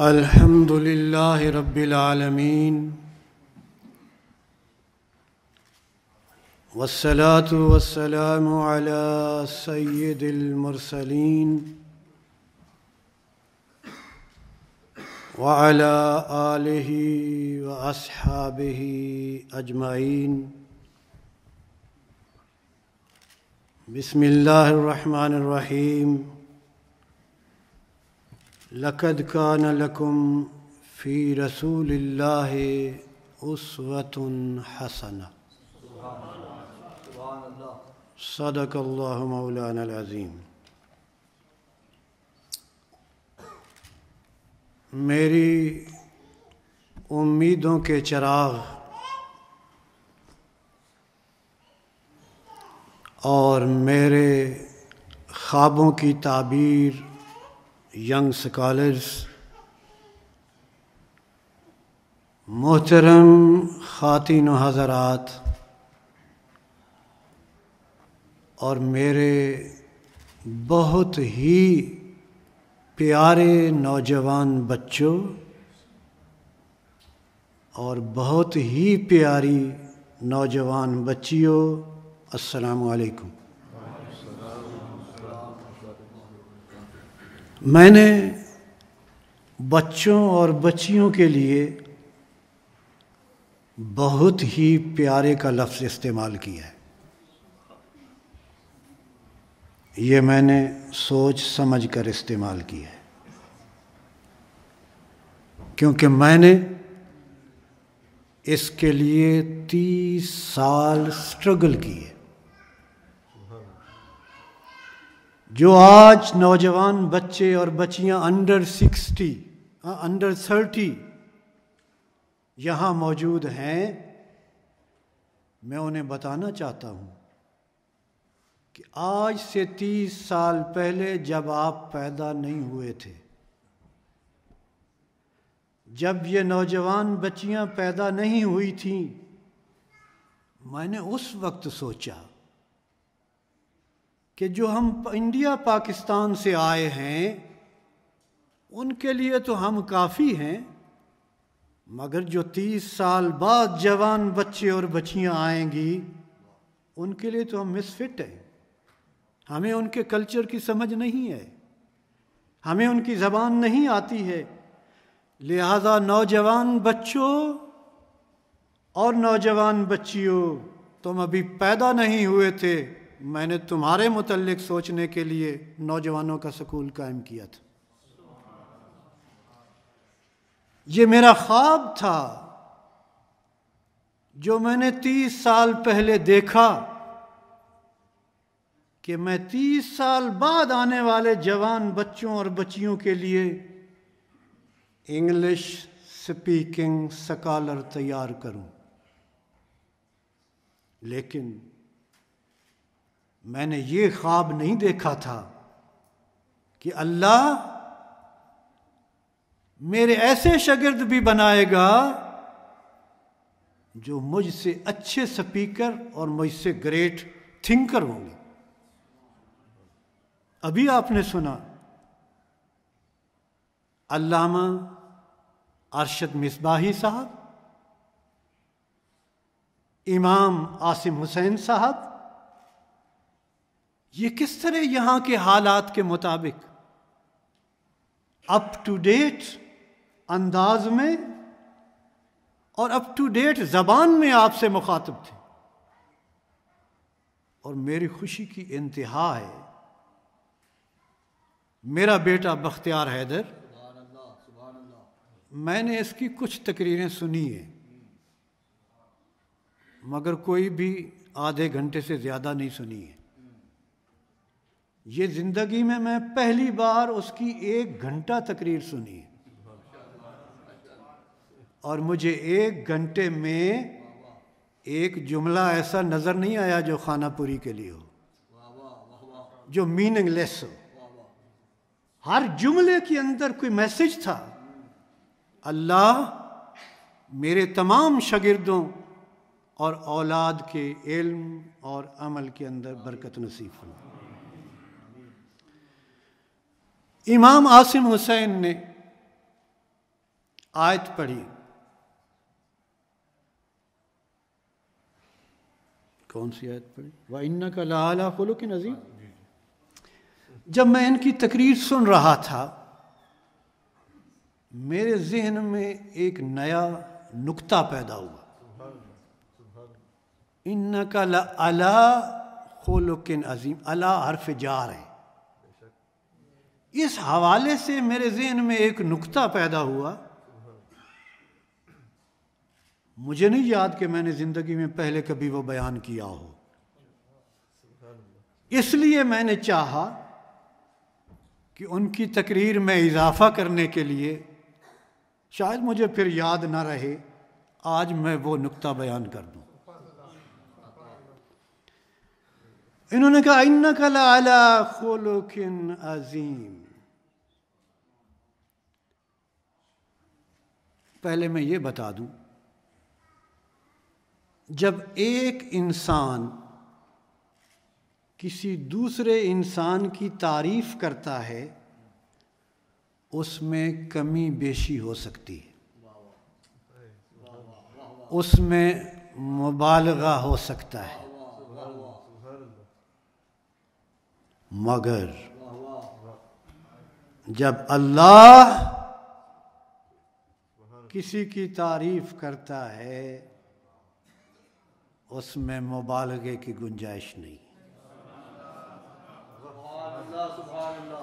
الحمد لله رب العالمين والصلاه والسلام على سيد المرسلين وعلى اله واصحابه اجمعين بسم الله الرحمن الرحيم लकद कान लकुम फ़ी रसूल उसवत हसन सदक मौलानाजीम मेरी उम्मीदों के चराग और मेरे ख्वाबों की ताबीर young scholars, मोहतरम ख़ातिन हज़रात और मेरे बहुत ही प्यारे नौजवान बच्चों और बहुत ही प्यारी नौजवान बच्चियों अस्सलाम वालेकुम मैंने बच्चों और बच्चियों के लिए बहुत ही प्यारे का लफ्ज़ इस्तेमाल किया है ये मैंने सोच समझ कर इस्तेमाल किया है क्योंकि मैंने इसके लिए तीस साल स्ट्रगल किए जो आज नौजवान बच्चे और बच्चियां अंडर सिक्सटी अंडर थर्टी यहाँ मौजूद हैं मैं उन्हें बताना चाहता हूँ कि आज से तीस साल पहले जब आप पैदा नहीं हुए थे जब ये नौजवान बच्चियां पैदा नहीं हुई थीं मैंने उस वक्त सोचा कि जो हम इंडिया पाकिस्तान से आए हैं उनके लिए तो हम काफ़ी हैं मगर जो तीस साल बाद जवान बच्चे और बच्चियाँ आएंगी उनके लिए तो हम मिसफिट हैं हमें उनके कल्चर की समझ नहीं है हमें उनकी ज़बान नहीं आती है लिहाजा नौजवान बच्चों और नौजवान बच्चियों तुम अभी पैदा नहीं हुए थे मैंने तुम्हारे मुतलक सोचने के लिए नौजवानों का स्कूल कायम किया था ये मेरा ख्वाब था जो मैंने तीस साल पहले देखा कि मैं तीस साल बाद आने वाले जवान बच्चों और बच्चियों के लिए इंग्लिश स्पीकिंग सकालर तैयार करूं लेकिन मैंने ये ख्वाब नहीं देखा था कि अल्लाह मेरे ऐसे शगिर्द भी बनाएगा जो मुझसे अच्छे स्पीकर और मुझसे ग्रेट थिंकर होंगे अभी आपने सुना अल्लामा अरशद मिसबाही साहब इमाम आसिम हुसैन साहब ये किस तरह यहां के हालात के मुताबिक अप टू डेट अंदाज में और अप टू डेट जबान में आपसे मुखातब थे और मेरी खुशी की इंतहा है मेरा बेटा बख्तियार हैदर मैंने इसकी कुछ तकरीरें सुनी हैं मगर कोई भी आधे घंटे से ज़्यादा नहीं सुनी है ये ज़िंदगी में मैं पहली बार उसकी एक घंटा तकरीर सुनी और मुझे एक घंटे में एक जुमला ऐसा नज़र नहीं आया जो खानापुरी के लिए हो जो लेस हो हर जुमले के अंदर कोई मैसेज था अल्लाह मेरे तमाम शगिरदों और औलाद के इल्म और अमल के अंदर बरकत नसीब फरमा इमाम आसिम हुसैन ने आयत पढ़ी कौन सी आयत पढ़ी व इन्ना का लाला खोलो कि नजीम जब मैं इनकी तकरीर सुन रहा था मेरे जहन में एक नया नुक्ता पैदा हुआ इन्ना का ला खोलो अजीम अला हरफ जा रहे इस हवाले से मेरे जहन में एक नुक्ता पैदा हुआ मुझे नहीं याद कि मैंने ज़िंदगी में पहले कभी वो बयान किया हो इसलिए मैंने चाहा कि उनकी तकरीर में इजाफा करने के लिए शायद मुझे फिर याद ना रहे आज मैं वो नुक्ता बयान कर दूं इन्होंने कहा इन्ना कला अला खोलो अजीम पहले मैं ये बता दूं जब एक इंसान किसी दूसरे इंसान की तारीफ करता है उसमें कमी बेशी हो सकती है उसमें मुबालगा हो सकता है मगर जब अल्लाह किसी की तारीफ करता है उसमें मुबालगे की गुंजाइश नहीं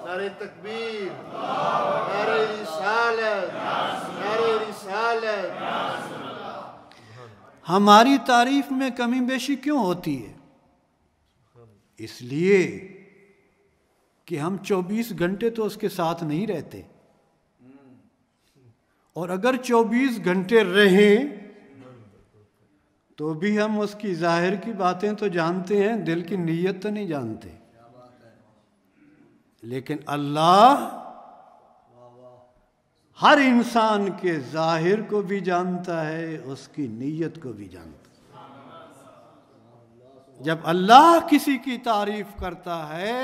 नारे तकबीर नारे नारे हमारी तारीफ में कमी बेशी क्यों होती है इसलिए कि हम 24 घंटे तो उसके साथ नहीं रहते और अगर 24 घंटे रहें तो भी हम उसकी जाहिर की बातें तो जानते हैं दिल की नीयत तो नहीं जानते लेकिन अल्लाह हर इंसान के जाहिर को भी जानता है उसकी नीयत को भी जानता है जब अल्लाह किसी की तारीफ करता है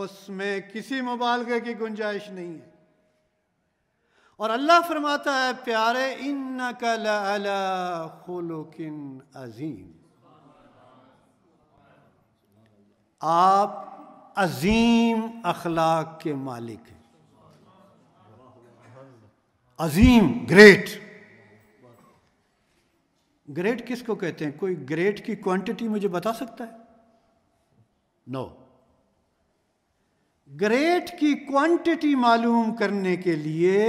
उसमें किसी मुबालगे की गुंजाइश नहीं है और अल्लाह फरमाता है प्यारे इन खुलकिन अजीम आप अजीम अखलाक के मालिक हैं अजीम ग्रेट ग्रेट किसको कहते हैं कोई ग्रेट की क्वांटिटी मुझे बता सकता है नो no. ग्रेट की क्वांटिटी मालूम करने के लिए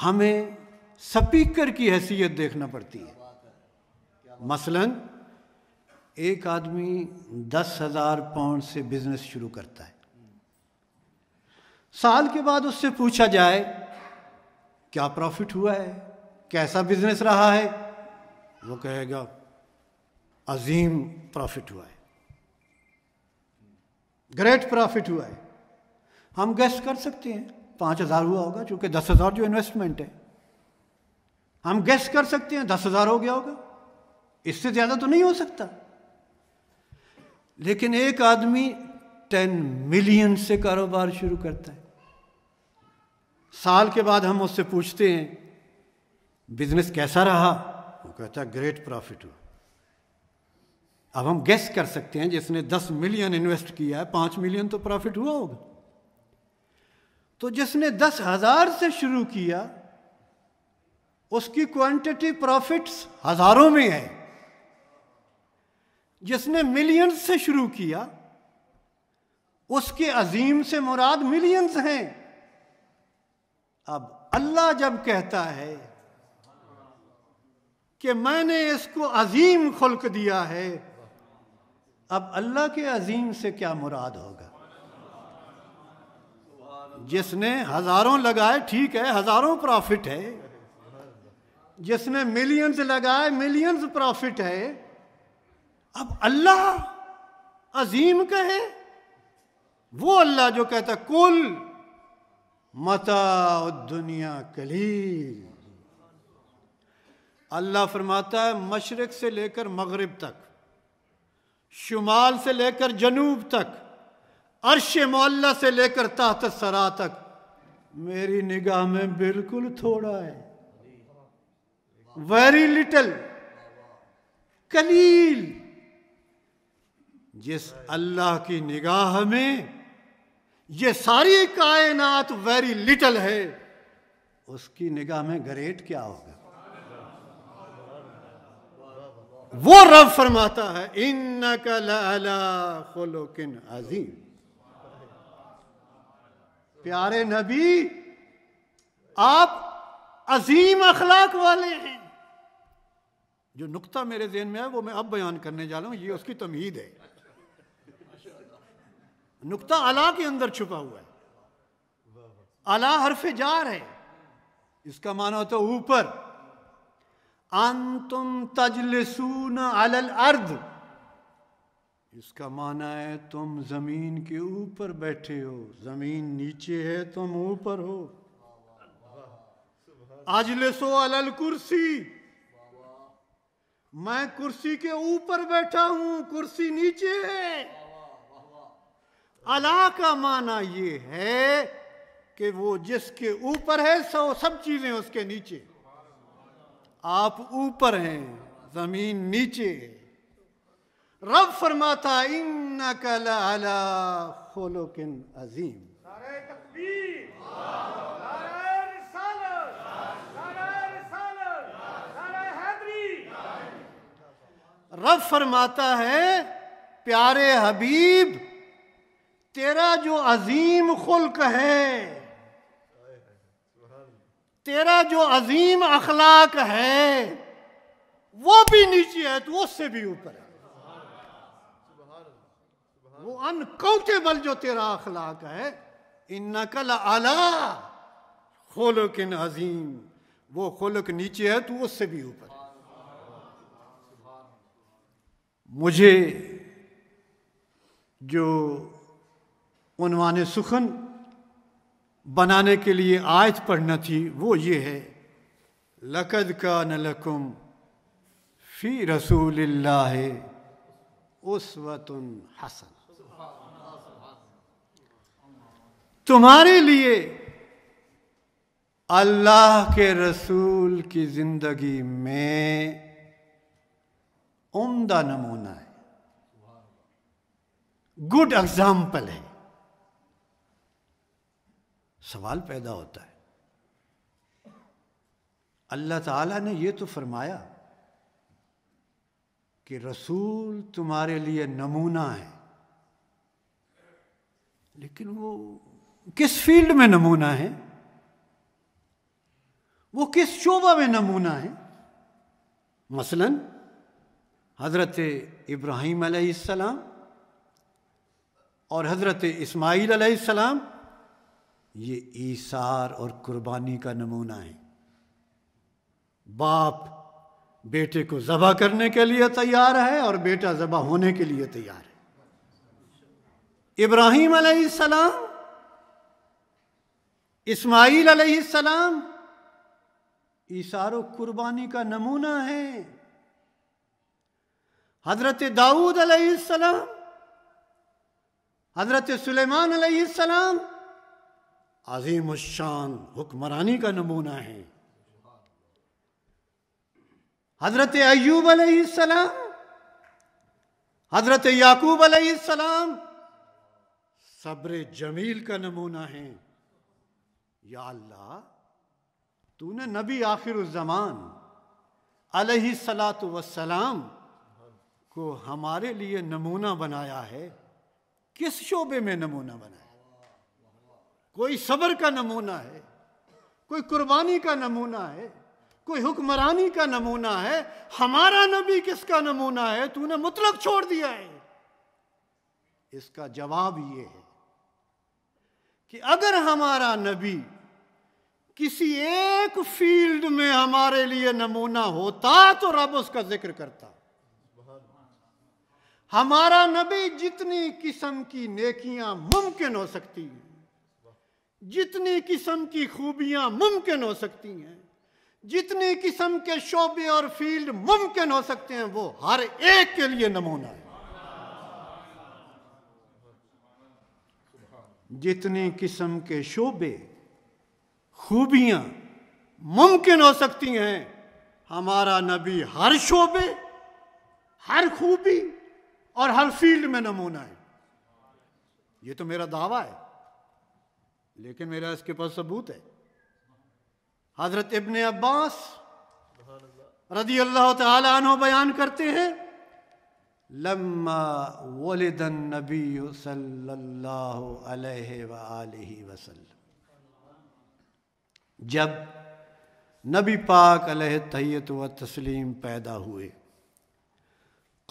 हमें स्पीकर की हैसियत देखना पड़ती है मसलन एक आदमी दस हजार पाउंड से बिजनेस शुरू करता है साल के बाद उससे पूछा जाए क्या प्रॉफिट हुआ है कैसा बिजनेस रहा है वो कहेगा अजीम प्रॉफिट हुआ है ग्रेट प्रॉफिट हुआ है हम गेस्ट कर सकते हैं पांच हज़ार हुआ होगा चूंकि दस हज़ार जो इन्वेस्टमेंट है हम गेस कर सकते हैं दस हज़ार हो गया होगा इससे ज़्यादा तो नहीं हो सकता लेकिन एक आदमी टेन मिलियन से कारोबार शुरू करता है साल के बाद हम उससे पूछते हैं बिजनेस कैसा रहा वो कहता है ग्रेट प्रॉफिट हुआ अब हम गेस कर सकते हैं जिसने दस मिलियन इन्वेस्ट किया है पांच मिलियन तो प्रॉफिट हुआ होगा तो जिसने दस हजार से शुरू किया उसकी क्वांटिटी प्रॉफिट्स हजारों में है जिसने मिलियंस से शुरू किया उसके अजीम से मुराद मिलियंस हैं अब अल्लाह जब कहता है कि मैंने इसको अजीम खुल्क दिया है अब अल्लाह के अजीम से क्या मुराद होगा जिसने हजारों लगाए ठीक है हजारों प्रॉफिट है जिसने मिलियंस लगाए मिलियंस प्रॉफिट है अब अल्लाह अजीम कहे वो अल्लाह जो कहता कुल मता दुनिया कलील अल्लाह फरमाता है मशरक से लेकर मगरब तक शुमाल से लेकर जनूब तक अर्श मोल्ला से लेकर तहत सरा तक मेरी निगाह में बिल्कुल थोड़ा है वेरी लिटल कलील जिस अल्लाह की निगाह में ये सारी कायनात वेरी लिटल है उसकी निगाह में ग्रेट क्या होगा वो रब फरमाता है इन नकल अला अजीम प्यारे नबी आप अजीम अखलाक वाले हैं जो नुकता मेरे जेहन में है वो मैं अब बयान करने जा रहा हूं ये उसकी तमीद है नुकता अला के अंदर छुपा हुआ है अला हरफ जार है इसका माना तो ऊपर अंतुम तुम तजलसून अलल अर्द इसका माना है तुम जमीन के ऊपर बैठे हो जमीन नीचे है तुम ऊपर हो आज ले सो अलल कुर्सी मैं कुर्सी के ऊपर बैठा हूं कुर्सी नीचे है अला का माना ये है कि वो जिसके ऊपर है सो सब चीजें उसके नीचे आप ऊपर हैं जमीन नीचे है रब फरमाता इन्नकलाकिन अजीम रब फरमाता है प्यारे हबीब तेरा जो अजीम खुल्क है तेरा जो अजीम अखलाक है वो भी नीचे है तो उससे भी ऊपर है वो अनकाउंटेबल जो तेरा अखलाक है इन नकल आला खोलक अजीम वो खोलक नीचे है तू उससे भी ऊपर मुझे जो उनवान सुखन बनाने के लिए आयत पढ़ना थी वो ये है लकद का न लकुम फ़ी रसूल उस वतन हसन तुम्हारे लिए अल्लाह के रसूल की ज़िंदगी में उम्दा नमूना है गुड एग्जाम्पल है सवाल पैदा होता है अल्लाह ताला ने यह तो फरमाया कि रसूल तुम्हारे लिए नमूना है लेकिन वो किस फील्ड में नमूना है वो किस शोबा में नमूना है मसलन हज़रत इब्राहिम अलैहिस्सलाम और हज़रत इस्माइल अलैहिस्सलाम ये ईसार और कुर्बानी का नमूना है बाप बेटे को ज़बह करने के लिए तैयार है और बेटा ज़बह होने के लिए तैयार है इब्राहिम अलैहिस्सलाम इस्माइल सलाम ईसार कुर्बानी का नमूना है हजरत दाऊद सलाम हजरत सुलेमान सलाम अजीम शान हुक्मरानी का नमूना है हजरत अयूब सलाम हजरत याकूब सलाम सब्र जमील का नमूना है या अल्लाह तूने नबी आखिर ज़मान सलात वसलाम को हमारे लिए नमूना बनाया है किस शोबे में नमूना बनाया कोई सब्र का नमूना है कोई कुर्बानी का नमूना है कोई हुक्मरानी का नमूना है हमारा नबी किसका नमूना है तूने मतलब छोड़ दिया है इसका जवाब ये है कि अगर हमारा नबी किसी एक फील्ड में हमारे लिए नमूना होता तो रब उसका जिक्र करता हमारा नबी जितनी किस्म की नेकियां मुमकिन हो सकती हैं जितनी किस्म की खूबियां मुमकिन हो सकती हैं जितनी किस्म के शोबे और फील्ड मुमकिन हो सकते हैं वो हर एक के लिए नमूना है जितने किस्म के शोबे खूबियां मुमकिन हो सकती हैं हमारा नबी हर शोबे हर खूबी और हर फील्ड में नमूना है ये तो मेरा दावा है लेकिन मेरा इसके पास सबूत है हजरत इबन अब्बास रदी अल्लाह तहों बयान करते हैं लम्मा वलदन नबी सल्लल्लाहु वसल्लम जब नबी पाक तयत व तस्लीम पैदा हुए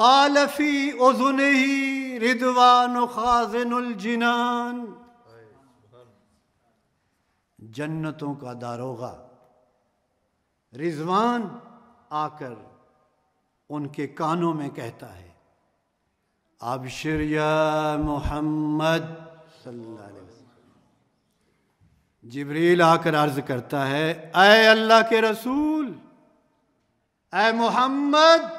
कालफ़ी उजुन ही रिदवान खाजनजिनान जन्नतों का दारोगा रिजवान आकर उनके कानों में कहता है अबशर या मोहम्मद जबरील आकर अर्ज करता है अय अल्लाह के रसूल अय मोहम्मद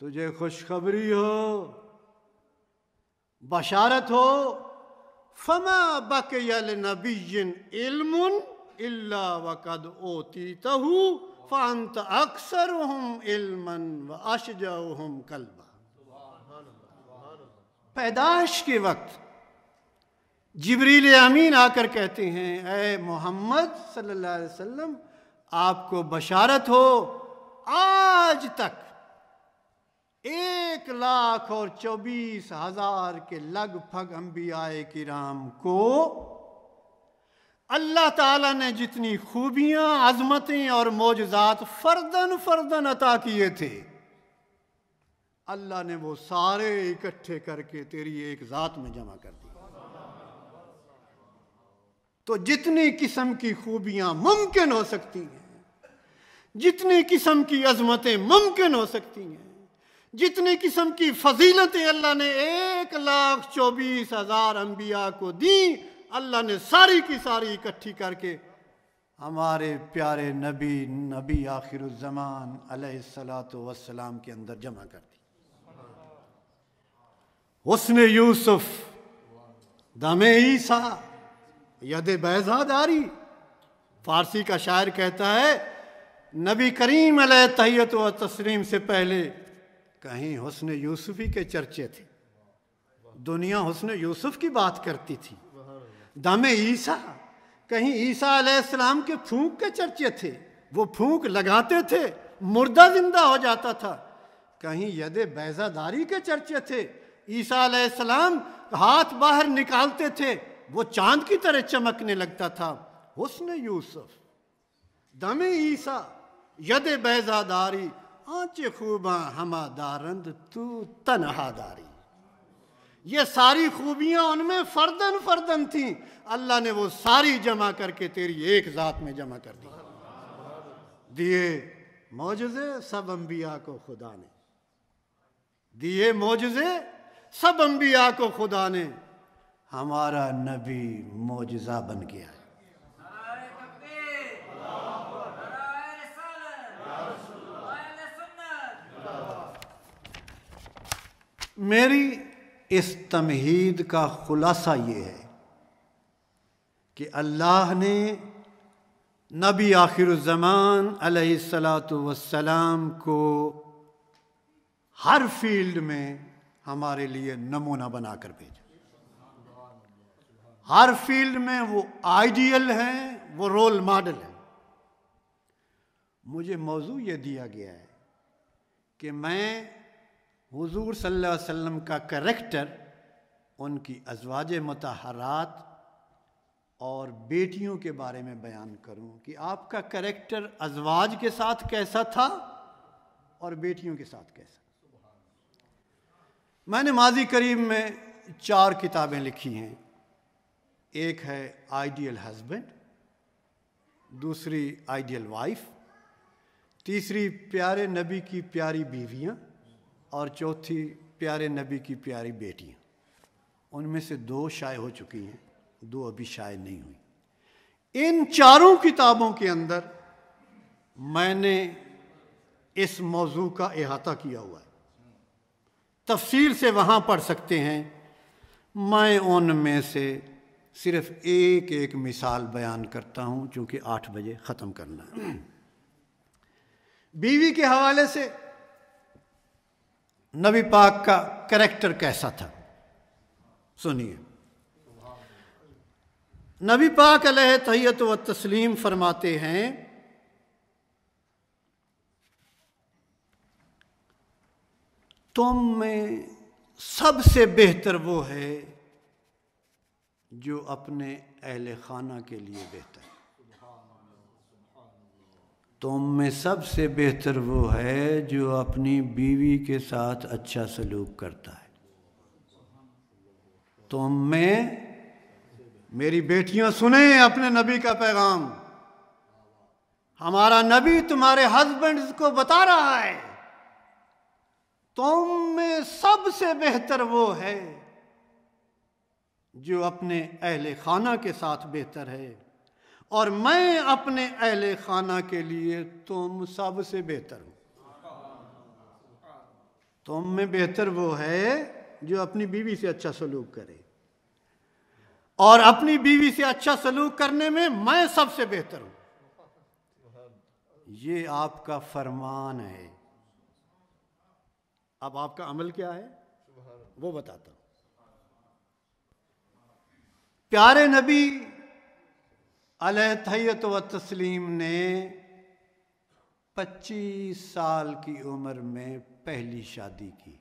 तुझे खुशखबरी हो बशारत हो फमा बकयल नबीन इल्म इल्ला वकद ओती तहू फ़ंत अक्सर हम इल्मन व अशजा हम कलबा पैदाश के वक्त जबरील अमीन आकर कहते हैं ए मोहम्मद सल्लल्लाहु अलैहि वसल्लम आपको बशारत हो आज तक एक लाख और चौबीस हजार के लगभग अम्बियाए किराम को अल्लाह ताला ने जितनी खूबियां आजमतें और मोजात फर्दन फर्दन अता किए थे अल्लाह ने वो सारे इकट्ठे करके तेरी एक ज़ात में जमा कर दी तो जितनी किस्म की खूबियां मुमकिन हो सकती हैं जितनी किस्म की अजमतें मुमकिन हो सकती हैं जितनी किस्म की फजीलतें अल्लाह ने एक लाख चौबीस हज़ार अंबिया को दी अल्लाह ने सारी की सारी इकट्ठी करके हमारे प्यारे नबी नबी आखिरजमान अलैहिस्सलातु वसलाम के अंदर जमा कर दी उसने यूसुफ दमे ईसा यद बैजादारी फारसी का शायर कहता है नबी करीम तहयत व तस्लीम से पहले कहीं हुसन यूसुफी के चर्चे थे दुनिया हुसन यूसुफ की बात करती थी दम ईसा कहीं ईसा आलाम के फूंक के चर्चे थे वो फूंक लगाते थे मुर्दा जिंदा हो जाता था कहीं यदे बैजादारी के चर्चे थे ईसा आलाम हाथ बाहर निकालते थे वो चांद की तरह चमकने लगता था हुसन यूसुफ दम ईसा यदे बैजादारी आँचे खूबा हमा दारंद तू तनहादारी ये सारी खूबियाँ उनमें फर्दन फर्दन थी अल्लाह ने वो सारी जमा करके तेरी एक ज़ात में जमा कर दी दिए मोजे सब अम्बिया को खुदा ने दिए मोजे सब अम्बिया को खुदा ने हमारा नबी मोजा बन गया है मेरी इस तमहीद का ख़ुलासा ये है कि अल्लाह ने नबी आखिरज़मान सलात को हर फील्ड में हमारे लिए नमूना बनाकर भेजा हर फील्ड में वो आइडियल हैं वो रोल मॉडल हैं मुझे मौजू ये दिया गया है कि मैं हुजूर सल्लल्लाहु अलैहि वसल्लम का करेक्टर उनकी अजवाज मतहरात और बेटियों के बारे में बयान करूं कि आपका करेक्टर अजवाज के साथ कैसा था और बेटियों के साथ कैसा मैंने माजी करीब में चार किताबें लिखी हैं एक है आइडियल हस्बैंड दूसरी आइडियल वाइफ तीसरी प्यारे नबी की प्यारी बीवियाँ और चौथी प्यारे नबी की प्यारी बेटियाँ उनमें से दो शाये हो चुकी हैं दो अभी शाये नहीं हुई इन चारों किताबों के अंदर मैंने इस मौजू का अहाता किया हुआ है तफसील से वहाँ पढ़ सकते हैं मैं उनमें से सिर्फ एक एक मिसाल बयान करता हूँ चूँकि आठ बजे ख़त्म करना है बीवी के हवाले से नबी पाक का करेक्टर कैसा था सुनिए नबी पाक अलह तैयत व तस्लीम फरमाते हैं तुम में सबसे बेहतर वो है जो अपने अहल खाना के लिए बेहतर तुम में सबसे बेहतर वो है जो अपनी बीवी के साथ अच्छा सलूक करता है तुम में मेरी बेटियां सुने अपने नबी का पैगाम हमारा नबी तुम्हारे हस्बैंड को बता रहा है तुम में सबसे बेहतर वो है जो अपने अहल खाना के साथ बेहतर है और मैं अपने अहल खाना के लिए तुम सबसे बेहतर हो तुम में बेहतर वो है जो अपनी बीवी से अच्छा सलूक करे और अपनी बीवी से अच्छा सलूक करने में मैं सबसे बेहतर हूं ये आपका फरमान है अब आपका अमल क्या है वो बताता हूं प्यारे नबी अलहैत व तस्लीम ने 25 साल की उम्र में पहली शादी की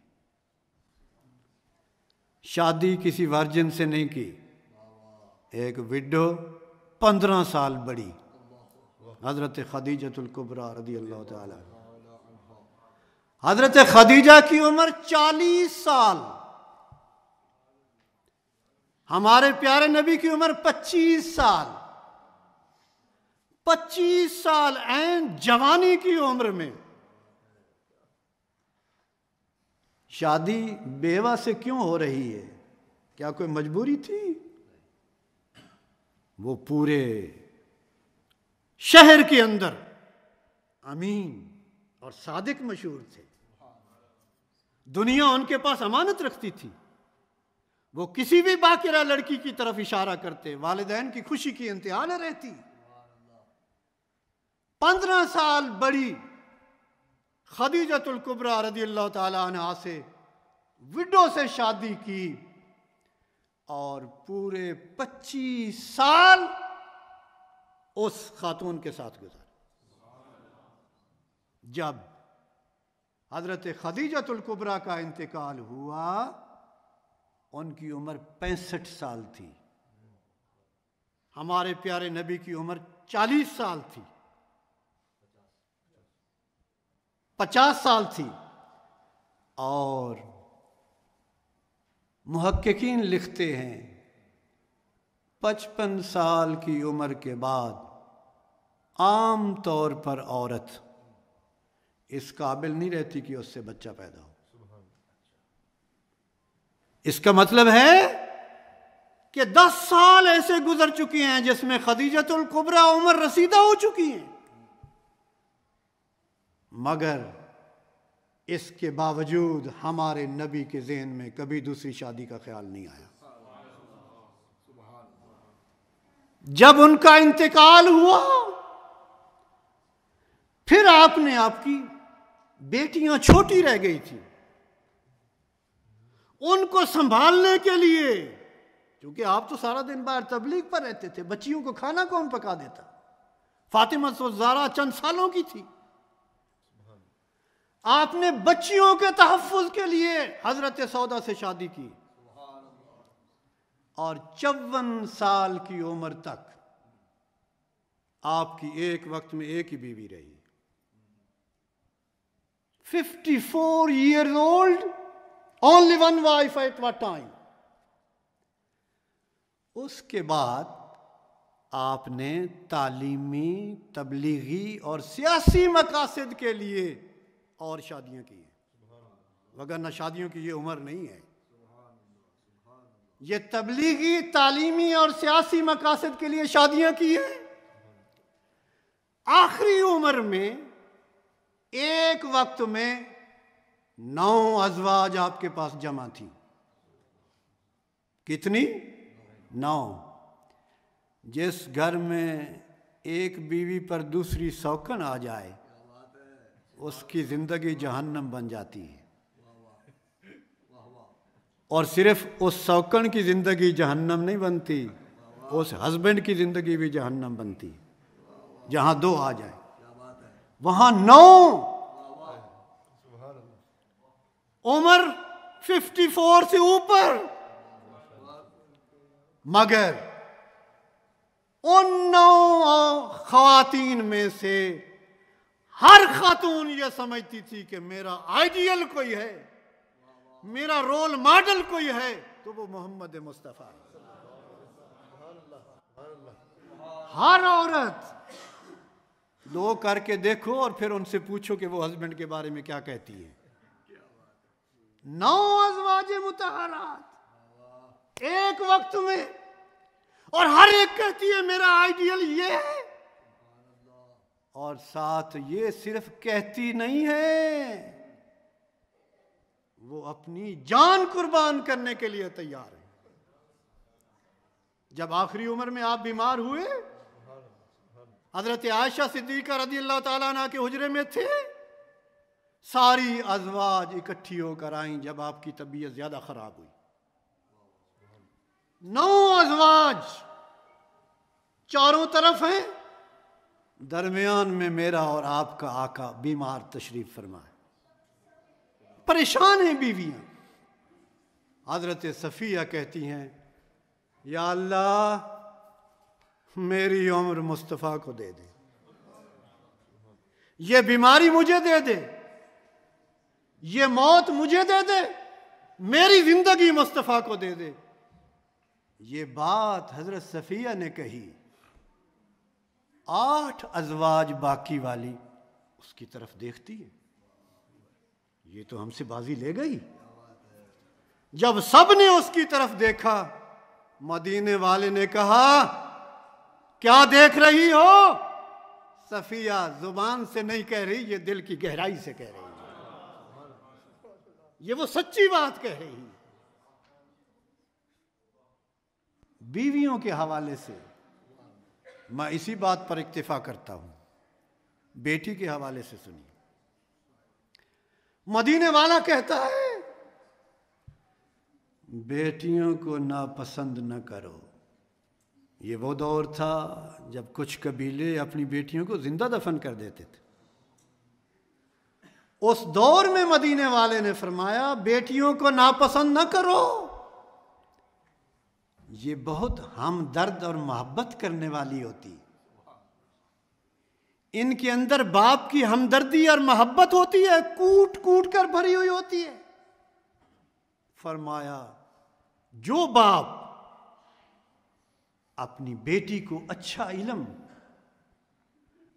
शादी किसी वर्जन से नहीं की एक विडो पंद्रह साल बड़ी हज़रत खदीजतुल्कुबरा रदी अल्लाह ताला हज़रत खदीजा की उम्र चालीस साल हमारे प्यारे नबी की उम्र पच्चीस साल पच्चीस साल एन जवानी की उम्र में शादी बेवा से क्यों हो रही है क्या कोई मजबूरी थी वो पूरे शहर के अंदर अमीन और सादिक मशहूर थे दुनिया उनके पास अमानत रखती थी वो किसी भी बाकिरा लड़की की तरफ इशारा करते वालदेन की खुशी की इंतहा रहती पंद्रह साल बड़ी खदीजतुल्कुब्रा रदी अल्लाह तह से विडो से शादी की और पूरे पच्चीस साल उस खातून के साथ गुजारे जब हजरत खदीजतुलकुबरा का इंतकाल हुआ उनकी उम्र पैंसठ साल थी हमारे प्यारे नबी की उम्र चालीस साल थी पचास साल थी और मुहक्किन लिखते हैं पचपन साल की उम्र के बाद आम तौर पर औरत इस काबिल नहीं रहती कि उससे बच्चा पैदा हो इसका मतलब है कि दस साल ऐसे गुजर चुके हैं जिसमें खदीजतुल कुबरा उम्र रसीदा हो चुकी है मगर इसके बावजूद हमारे नबी के जहन में कभी दूसरी शादी का ख्याल नहीं आया जब उनका इंतकाल हुआ फिर आपने आपकी बेटियां छोटी रह गई थी उनको संभालने के लिए क्योंकि आप तो सारा दिन बाहर तबलीग पर रहते थे बच्चियों को खाना कौन पका देता फातिमा तो जारा चंद सालों की थी आपने बच्चियों के तहफ़ के लिए हजरत सौदा से शादी की और चौवन साल की उम्र तक आपकी एक वक्त में एक ही बीवी रही 54 four year old only one wife at a time उसके बाद आपने तालीमी तबलीगी और सियासी मकासद के लिए और शादियां की हैं वगरना शादियों की ये उम्र नहीं है ये तबलीगी तालीमी और सियासी मकासद के लिए शादियां की हैं आखिरी उम्र में एक वक्त में नौ अजवाज आपके पास जमा थी कितनी नौ जिस घर में एक बीवी पर दूसरी सौकन आ जाए उसकी ज़िंदगी जहन्नम बन जाती है और सिर्फ उस सौकन की ज़िंदगी जहन्नम नहीं बनती उस हस्बैंड की ज़िंदगी भी जहन्नम बनती जहां जहाँ दो आ जाए वहाँ नौ उम्र 54 से ऊपर मगर उन नौ खातन में से हर खातून ये समझती थी कि मेरा आइडियल कोई है मेरा रोल मॉडल कोई है तो वो मोहम्मद मुस्तफ़ा हर औरत दो करके देखो और फिर उनसे पूछो कि वो हस्बैंड के बारे में क्या कहती है नौ अजवाज मुतहरात एक वक्त में और हर एक कहती है मेरा आइडियल ये है और साथ ये सिर्फ कहती नहीं है वो अपनी जान कुर्बान करने के लिए तैयार है जब आखिरी उम्र में आप बीमार हुए हजरत आयशा सिद्दीका रजी अल्लाह तला के हजरे में थे सारी अजवाज इकट्ठी होकर आई जब आपकी तबीयत ज्यादा खराब हुई नौ अजवाज चारों तरफ हैं दरमियान में मेरा और आपका आका बीमार तशरीफ फरमाए परेशान हैं बीवियां हजरत सफ़िया कहती हैं या अल्लाह मेरी उम्र मुस्तफ़ा को दे दे ये बीमारी मुझे दे दे ये मौत मुझे दे दे मेरी जिंदगी मुस्तफ़ा को दे दे ये बात हजरत सफ़िया ने कही आठ अजवाज बाकी वाली उसकी तरफ देखती है ये तो हमसे बाजी ले गई जब सब ने उसकी तरफ देखा मदीने वाले ने कहा क्या देख रही हो सफिया जुबान से नहीं कह रही ये दिल की गहराई से कह रही है ये वो सच्ची बात कह रही है बीवियों के हवाले से मैं इसी बात पर इक्तफा करता हूं बेटी के हवाले से सुनिए मदीने वाला कहता है बेटियों को नापसंद न करो ये वो दौर था जब कुछ कबीले अपनी बेटियों को जिंदा दफन कर देते थे उस दौर में मदीने वाले ने फरमाया बेटियों को नापसंद न करो ये बहुत हमदर्द और मोहब्बत करने वाली होती इनके अंदर बाप की हमदर्दी और मोहब्बत होती है कूट कूट कर भरी हुई होती है फरमाया जो बाप अपनी बेटी को अच्छा इलम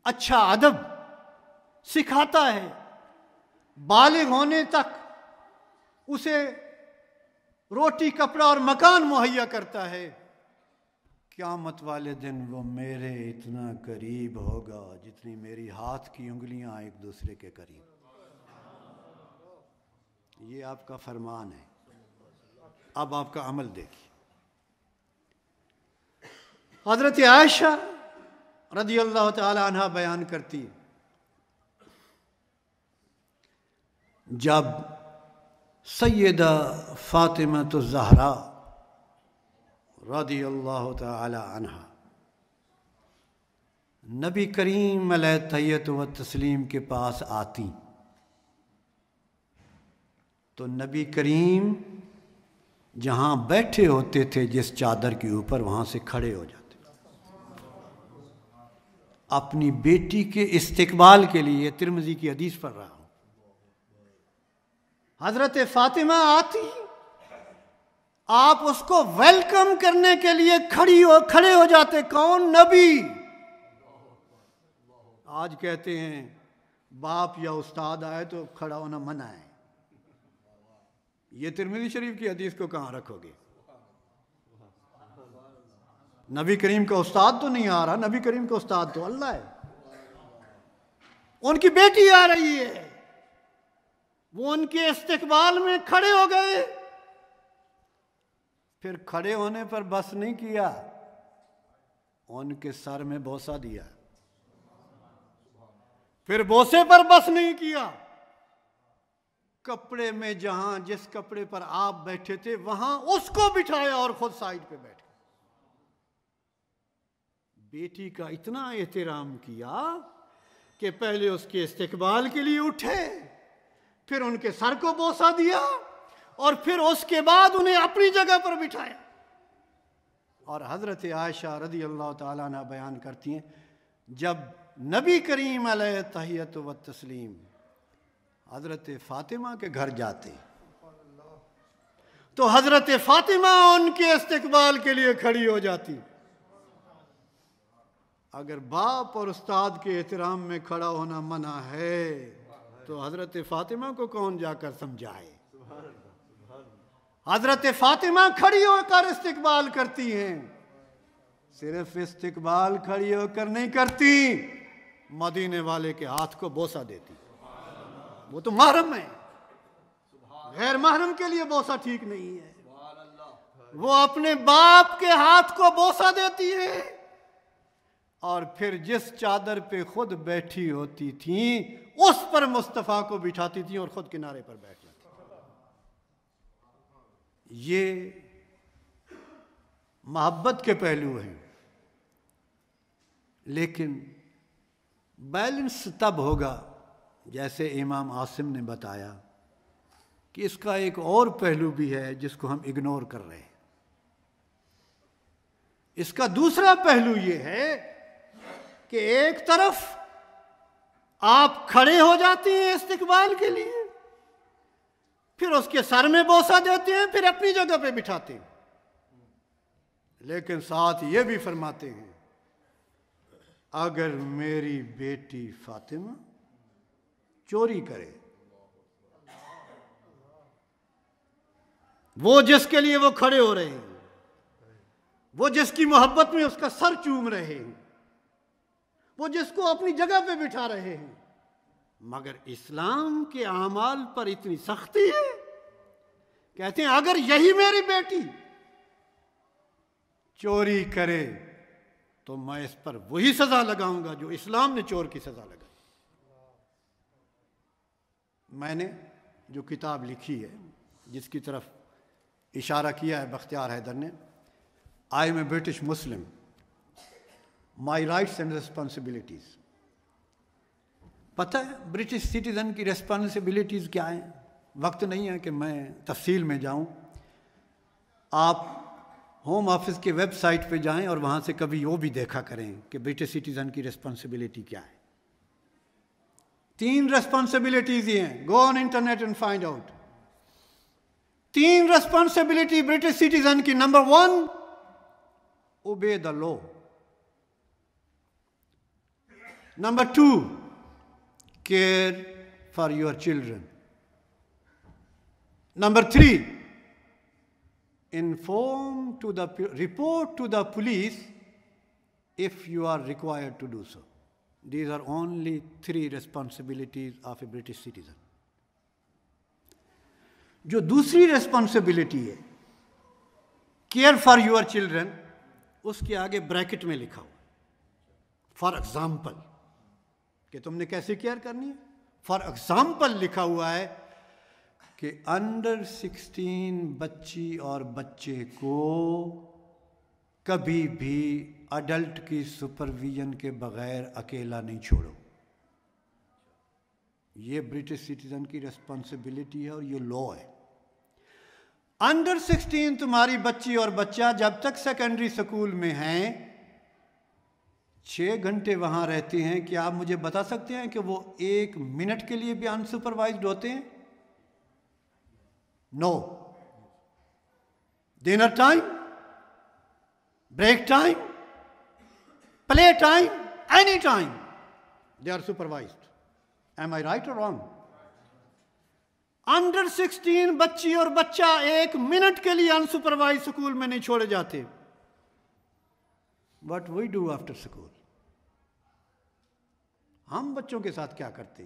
अच्छा अदब सिखाता है बालिग होने तक उसे रोटी कपड़ा और मकान मुहैया करता है क्या मत वाले दिन वो मेरे इतना करीब होगा जितनी मेरी हाथ की उंगलियां एक दूसरे के करीब ये आपका फरमान है अब आपका अमल देखिए हजरत आयशा रदी अल्लाह तहा बयान करती है जब सैद फ़ातिमा तो ज़हरा रदी नबी करीम तैयत व तस्लीम के पास आती तो नबी करीम जहाँ बैठे होते थे जिस चादर के ऊपर वहाँ से खड़े हो जाते अपनी बेटी के इस्तबाल के लिए तिरमजी की हदीस पढ़ रहा हूँ हजरत फातिमा आती आप उसको वेलकम करने के लिए खड़ी हो खड़े हो जाते कौन नबी आज कहते हैं बाप या उस्ताद आए तो खड़ा होना मना है ये तिरमिजी शरीफ की हदीस को कहां रखोगे नबी करीम का उस्ताद तो नहीं आ रहा नबी करीम का उस्ताद तो अल्लाह है उनकी बेटी आ रही है वो उनके इस्तकबाल में खड़े हो गए फिर खड़े होने पर बस नहीं किया उनके सर में बोसा दिया फिर बोसे पर बस नहीं किया कपड़े में जहां जिस कपड़े पर आप बैठे थे वहां उसको बिठाया और खुद साइड पे बैठ बेटी का इतना एहतराम किया कि पहले उसके इस्तेकबाल के लिए उठे फिर उनके सर को बोसा दिया और फिर उसके बाद उन्हें अपनी जगह पर बिठाया और हज़रत आयशा रदी अल्लाह ताला बयान करती हैं जब नबी करीम तहत व तस्लीम हज़रत फ़ातिमा के घर जाते तो हज़रत फ़ातिमा उनके इस्तकबाल के लिए खड़ी हो जाती अगर बाप और उस्ताद के एहतराम में खड़ा होना मना है तो हज़रत फ़ातिमा को कौन जाकर समझाए हज़रत फ़ातिमा खड़ी होकर इस्तकबाल करती हैं सिर्फ इस्तकबाल खड़ी होकर नहीं करती मदीने वाले के हाथ को बोसा देती वो तो महरम है गैर महरम के लिए बोसा ठीक नहीं है वो अपने बाप के हाथ को बोसा देती है और फिर जिस चादर पे खुद बैठी होती थी उस पर मुस्तफ़ा को बिठाती थी और ख़ुद किनारे पर बैठ जाती ये मोहब्बत के पहलू हैं लेकिन बैलेंस तब होगा जैसे इमाम आसिम ने बताया कि इसका एक और पहलू भी है जिसको हम इग्नोर कर रहे हैं इसका दूसरा पहलू यह है कि एक तरफ आप खड़े हो जाते हैं इस्तकबाल के लिए फिर उसके सर में बोसा देते हैं फिर अपनी जगह पे बिठाते हैं लेकिन साथ ये भी फरमाते हैं अगर मेरी बेटी फातिमा चोरी करे वो जिसके लिए वो खड़े हो रहे हैं वो जिसकी मोहब्बत में उसका सर चूम रहे हैं वो जिसको अपनी जगह पे बिठा रहे हैं मगर इस्लाम के आमाल पर इतनी सख्ती है कहते हैं अगर यही मेरी बेटी चोरी करे तो मैं इस पर वही सजा लगाऊंगा जो इस्लाम ने चोर की सजा लगाई मैंने जो किताब लिखी है जिसकी तरफ इशारा किया है बख्तियार हैदर ने I am a British Muslim my rights and responsibilities पता है ब्रिटिश सिटीज़न की रिस्पॉन्सिबिलिटीज़ क्या हैं वक्त नहीं है कि मैं तफसील में जाऊं आप होम ऑफिस के वेबसाइट पे जाएं और वहां से कभी वो भी देखा करें कि ब्रिटिश सिटीज़न की रिस्पॉन्सिबिलिटी क्या है तीन रेस्पॉन्सिबिलिटीज ये हैं go on internet and find out तीन रेस्पॉन्सिबिलिटी ब्रिटिश सिटीज़न की number one obey the law Number two, care for your children. Number three, inform to the report to the police if you are required to do so. These are only three responsibilities of a British citizen. जो दूसरी responsibility है care for your children उसके आगे bracket में लिखा हुआ for example कि तुमने कैसे केयर करनी है फॉर एग्जाम्पल लिखा हुआ है कि अंडर सिक्सटीन बच्ची और बच्चे को कभी भी अडल्ट की सुपरविजन के बगैर अकेला नहीं छोड़ो ये ब्रिटिश सिटीजन की रिस्पॉन्सिबिलिटी है और ये लॉ है अंडर सिक्सटीन तुम्हारी बच्ची और बच्चा जब तक सेकेंडरी स्कूल में हैं छः घंटे वहाँ रहते हैं कि आप मुझे बता सकते हैं कि वो एक मिनट के लिए भी अनसुपरवाइज होते हैं no dinner time break time play time any time they are supervised am I right और रॉन्ग अंडर सिक्सटीन बच्ची और बच्चा एक मिनट के लिए अनसुपरवाइज स्कूल में नहीं छोड़े जाते what we do after school हम बच्चों के साथ क्या करते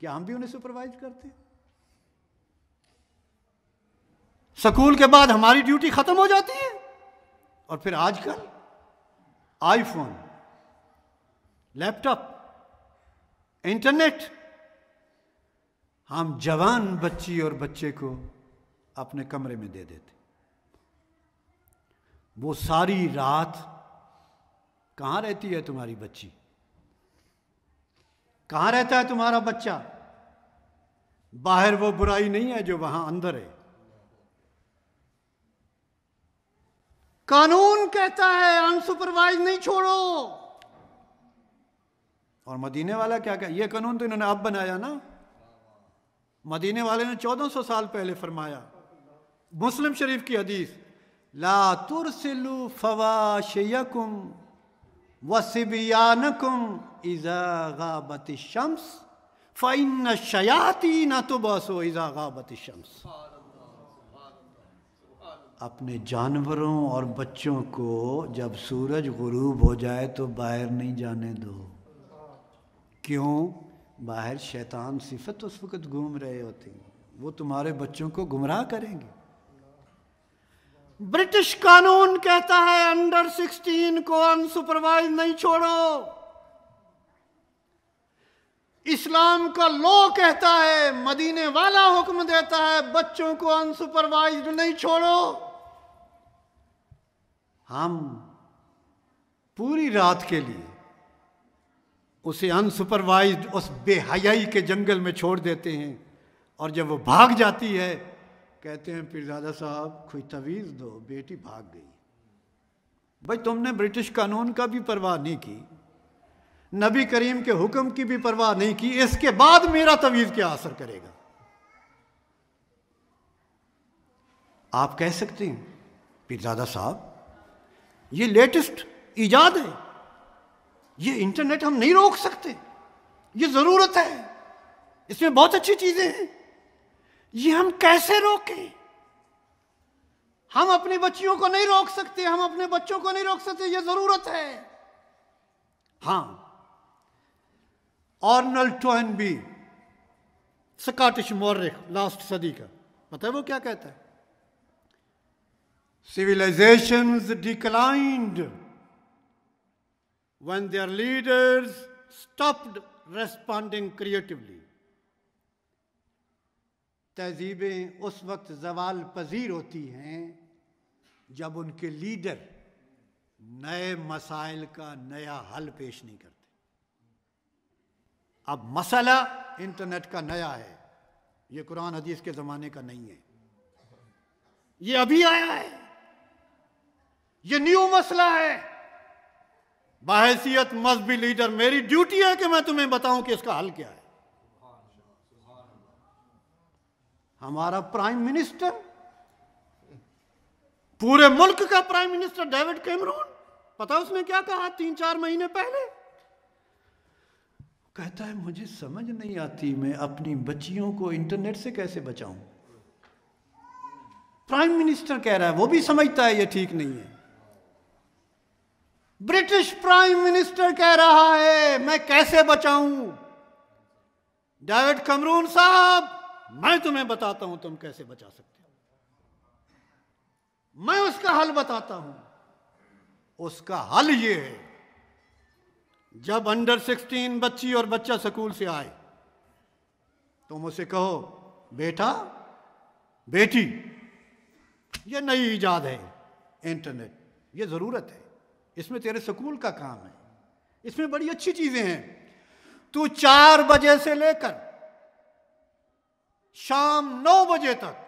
क्या हम भी उन्हें सुपरवाइज करते स्कूल के बाद हमारी ड्यूटी खत्म हो जाती है और फिर आजकल आईफोन लैपटॉप इंटरनेट हम जवान बच्ची और बच्चे को अपने कमरे में दे देते वो सारी रात कहाँ रहती है तुम्हारी बच्ची कहाँ रहता है तुम्हारा बच्चा बाहर वो बुराई नहीं है जो वहां अंदर है कानून कहता है अनसुपरवाइज नहीं छोड़ो और मदीने वाला क्या कह ये कानून तो इन्होंने अब बनाया ना मदीने वाले ने 1400 साल पहले फरमाया मुस्लिम शरीफ की हदीस ला तुरसिलु फवाशयकुम वसिबियानकुम इज़ा गाबत शम्स फ़ैन शयाती न तो बसो इज़ा गाबत शम्स अपने जानवरों और बच्चों को जब सूरज गुरूब हो जाए तो बाहर नहीं जाने दो क्यों बाहर शैतान सिफत उस वक़्त घूम रहे हैं वो तुम्हारे बच्चों को गुमराह करेंगे ब्रिटिश कानून कहता है अंडर 16 को अनसुपरवाइज नहीं छोड़ो इस्लाम का लॉ कहता है मदीने वाला हुक्म देता है बच्चों को अनसुपरवाइज नहीं छोड़ो हम पूरी रात के लिए उसे अनसुपरवाइज उस बेहयाई के जंगल में छोड़ देते हैं और जब वो भाग जाती है कहते हैं पीरजादा साहब कोई तवीज़ दो बेटी भाग गई भाई तुमने ब्रिटिश कानून का भी परवाह नहीं की नबी करीम के हुक्म की भी परवाह नहीं की इसके बाद मेरा तवीज़ क्या असर करेगा आप कह सकते हैं पीरजादा साहब ये लेटेस्ट ईजाद है ये इंटरनेट हम नहीं रोक सकते ये ज़रूरत है इसमें बहुत अच्छी चीज़ें हैं ये हम कैसे रोकें हम अपनी बच्चियों को नहीं रोक सकते हम अपने बच्चों को नहीं रोक सकते ये जरूरत है हाँ ऑर्नल टोन बी स्कॉटिश मॉर्रिक लास्ट सदी का पता मतलब है वो क्या कहता है civilisation declined when their leaders stopped responding creatively तहजीबें उस वक्त जवाल पजीर होती हैं जब उनके लीडर नए मसाइल का नया हल पेश नहीं करते अब मसला इंटरनेट का नया है ये कुरान हदीस के ज़माने का नहीं है ये अभी आया है ये न्यू मसला है बाहसीत मजहबी लीडर मेरी ड्यूटी है कि मैं तुम्हें बताऊं कि इसका हल क्या है हमारा प्राइम मिनिस्टर पूरे मुल्क का प्राइम मिनिस्टर डेविड कैमरून पता उसने क्या कहा तीन चार महीने पहले कहता है मुझे समझ नहीं आती मैं अपनी बच्चियों को इंटरनेट से कैसे बचाऊं प्राइम मिनिस्टर कह रहा है वो भी समझता है ये ठीक नहीं है ब्रिटिश प्राइम मिनिस्टर कह रहा है मैं कैसे बचाऊं डेविड कमरून साहब मैं तुम्हें बताता हूं तुम कैसे बचा सकते हो मैं उसका हल बताता हूं उसका हल ये है जब अंडर सिक्सटीन बच्ची और बच्चा स्कूल से आए तुम उसे कहो बेटा बेटी ये नई ईजाद है इंटरनेट ये ज़रूरत है इसमें तेरे स्कूल का काम है इसमें बड़ी अच्छी चीज़ें हैं तू चार बजे से लेकर शाम नौ बजे तक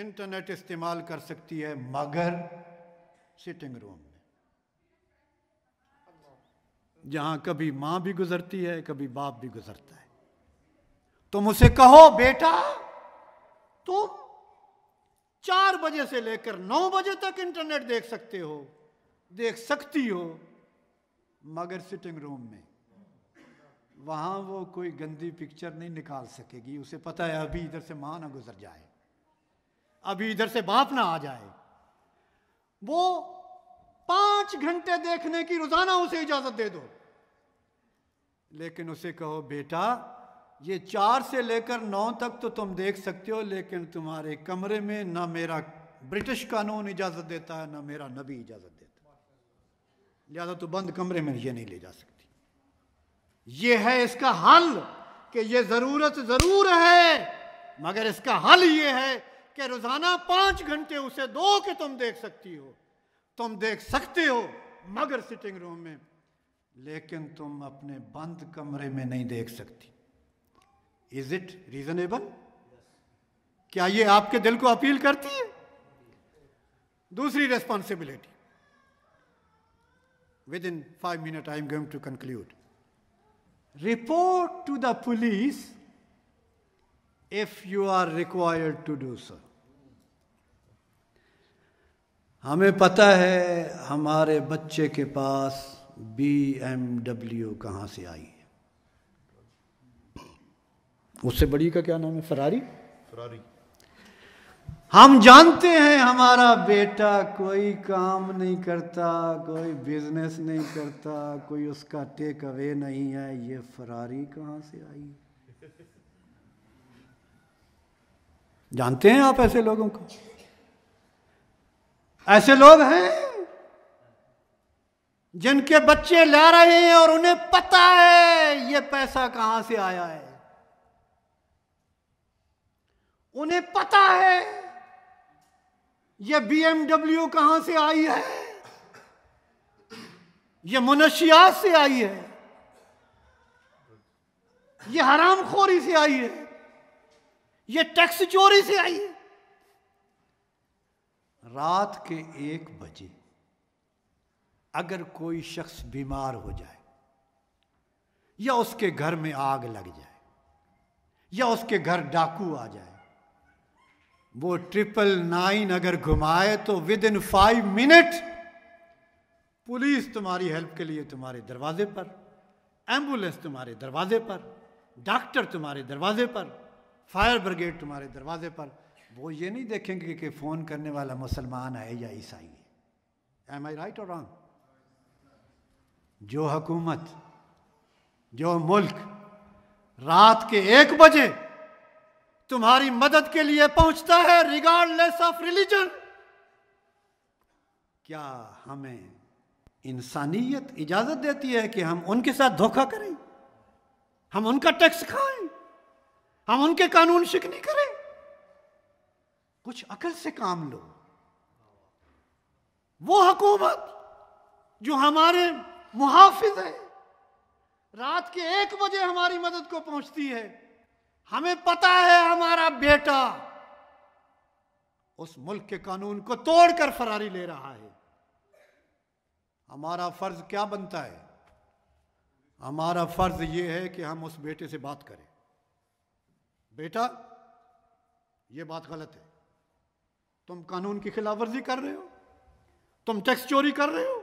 इंटरनेट इस्तेमाल कर सकती है मगर सिटिंग रूम में जहां कभी मां भी गुजरती है कभी बाप भी गुजरता है तुम उसे कहो बेटा तुम चार बजे से लेकर नौ बजे तक इंटरनेट देख सकते हो देख सकती हो मगर सिटिंग रूम में वहाँ वो कोई गंदी पिक्चर नहीं निकाल सकेगी उसे पता है अभी इधर से माँ ना गुजर जाए अभी इधर से बाप ना आ जाए वो पांच घंटे देखने की रोजाना उसे इजाजत दे दो लेकिन उसे कहो बेटा ये चार से लेकर नौ तक तो तुम देख सकते हो लेकिन तुम्हारे कमरे में ना मेरा ब्रिटिश कानून इजाजत देता है ना मेरा नबी इजाजत देता है लिहाजा तो बंद कमरे में ये नहीं ले जा सकते ये है इसका हल कि ये ज़रूरत ज़रूर है मगर इसका हल ये है कि रोज़ाना पांच घंटे उसे दो के तुम देख सकती हो तुम देख सकते हो मगर सिटिंग रूम में लेकिन तुम अपने बंद कमरे में नहीं देख सकती इज इट रीजनेबल क्या ये आपके दिल को अपील करती है दूसरी responsibility within five minute I am going to conclude report to the police if you are required to do so. हमें पता है हमारे बच्चे के पास बी एम डब्ल्यू कहाँ से आई है उससे बड़ी का क्या नाम है फरारी फरारी हम जानते हैं हमारा बेटा कोई काम नहीं करता कोई बिजनेस नहीं करता कोई उसका टेक अवे नहीं है ये फरारी कहाँ से आई जानते हैं आप ऐसे लोगों को ऐसे लोग हैं जिनके बच्चे ला रहे हैं और उन्हें पता है ये पैसा कहाँ से आया है उन्हें पता है बी बीएमडब्ल्यू कहां से आई है यह मुनशियात से आई है यह हरामखोरी से आई है यह टैक्स चोरी से आई है रात के एक बजे अगर कोई शख्स बीमार हो जाए या उसके घर में आग लग जाए या उसके घर डाकू आ जाए वो ट्रिपल नाइन अगर घुमाए तो within five minute police तुम्हारी हेल्प के लिए तुम्हारे दरवाजे पर एम्बुलेंस तुम्हारे दरवाजे पर डॉक्टर तुम्हारे दरवाजे पर फायर ब्रिगेड तुम्हारे दरवाजे पर वो ये नहीं देखेंगे कि फ़ोन करने वाला मुसलमान है या ईसाई है एम आई राइट और रॉन्ग जो हुकूमत जो मुल्क रात के एक बजे तुम्हारी मदद के लिए पहुंचता है रिगार्डलेस ऑफ रिलीजन क्या हमें इंसानियत इजाजत देती है कि हम उनके साथ धोखा करें हम उनका टैक्स खाएं हम उनके कानून शिकनी करें कुछ अकल से काम लो वो हकूमत जो हमारे मुहाफिज है रात के एक बजे हमारी मदद को पहुंचती है हमें पता है हमारा बेटा उस मुल्क के कानून को तोड़कर फरारी ले रहा है हमारा फर्ज क्या बनता है हमारा फर्ज यह है कि हम उस बेटे से बात करें बेटा ये बात गलत है तुम कानून की खिलाफ वर्जी कर रहे हो तुम टैक्स चोरी कर रहे हो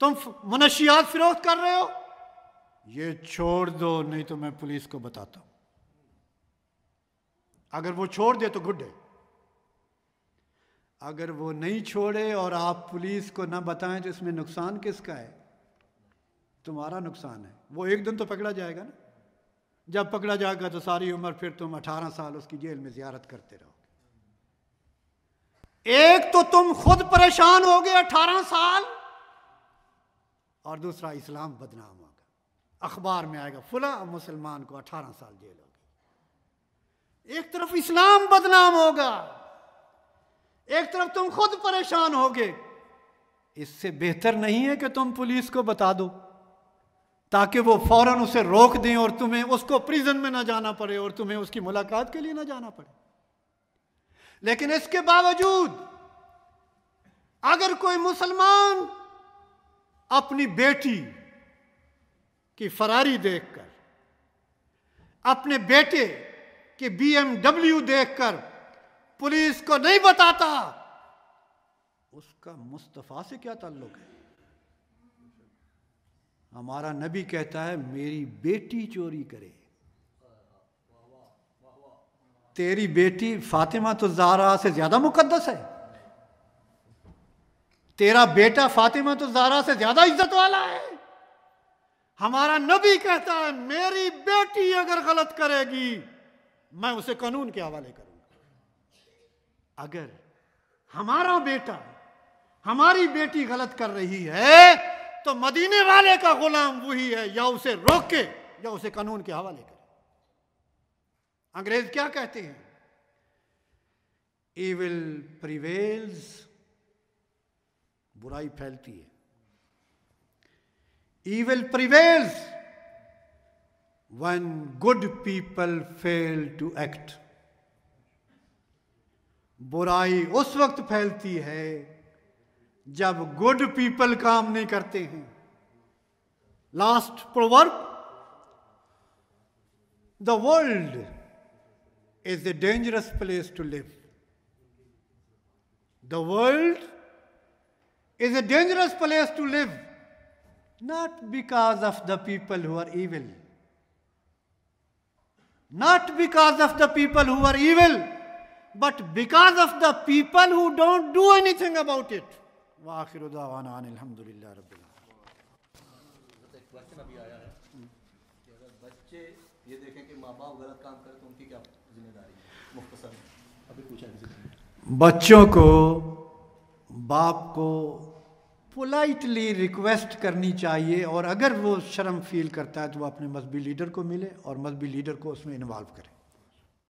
तुम मनशियात फिरोख्त कर रहे हो ये छोड़ दो नहीं तो मैं पुलिस को बताता हूं अगर वो छोड़ दे तो गुड है अगर वो नहीं छोड़े और आप पुलिस को ना बताएं तो इसमें नुकसान किसका है तुम्हारा नुकसान है वो एक दिन तो पकड़ा जाएगा ना जब पकड़ा जाएगा तो सारी उम्र फिर तुम अठारह साल उसकी जेल में जियारत करते रहोगे एक तो तुम खुद परेशान हो गए अठारह साल और दूसरा इस्लाम बदनाम होगा अखबार में आएगा फुला मुसलमान को अठारह साल जेल हो एक तरफ इस्लाम बदनाम होगा एक तरफ तुम खुद परेशान होगे इससे बेहतर नहीं है कि तुम पुलिस को बता दो ताकि वो फौरन उसे रोक दें और तुम्हें उसको प्रिजन में ना जाना पड़े और तुम्हें उसकी मुलाकात के लिए ना जाना पड़े लेकिन इसके बावजूद अगर कोई मुसलमान अपनी बेटी की फरारी देखकर अपने बेटे कि बीएमडब्ल्यू देखकर पुलिस को नहीं बताता उसका मुस्तफा से क्या ताल्लुक है हमारा नबी कहता है मेरी बेटी चोरी करे तेरी बेटी फातिमा तो जारा से ज्यादा मुकद्दस है तेरा बेटा फातिमा तो जारा से ज्यादा इज्जत वाला है हमारा नबी कहता है मेरी बेटी अगर गलत करेगी मैं उसे कानून के हवाले करूंगा अगर हमारा बेटा हमारी बेटी गलत कर रही है तो मदीने वाले का गुलाम वही है या उसे रोके या उसे कानून के हवाले करे अंग्रेज क्या कहते हैं इविल प्रिवेल्स बुराई फैलती है evil prevails when good people fail to act बुराई उस वक्त फैलती है जब गुड पीपल काम नहीं करते हैं last proverb the world is a dangerous place to live the world is a dangerous place to live, not because of the people who are evil, not because of the people who are evil, but because of the people who don't do anything about it. वाखिर अलहमदिल्ला question अभी आया है कि अगर बच्चे ये देखें कि माँ बाप गलत काम करें तो उनकी क्या जिम्मेदारी है मुख्तसर अभी पूछा बच्चों को बाप को पोलाइटली रिक्वेस्ट करनी चाहिए और अगर वो शर्म फील करता है तो वो अपने मजहबी लीडर को मिले और मजहबी लीडर को उसमें इन्वॉल्व करें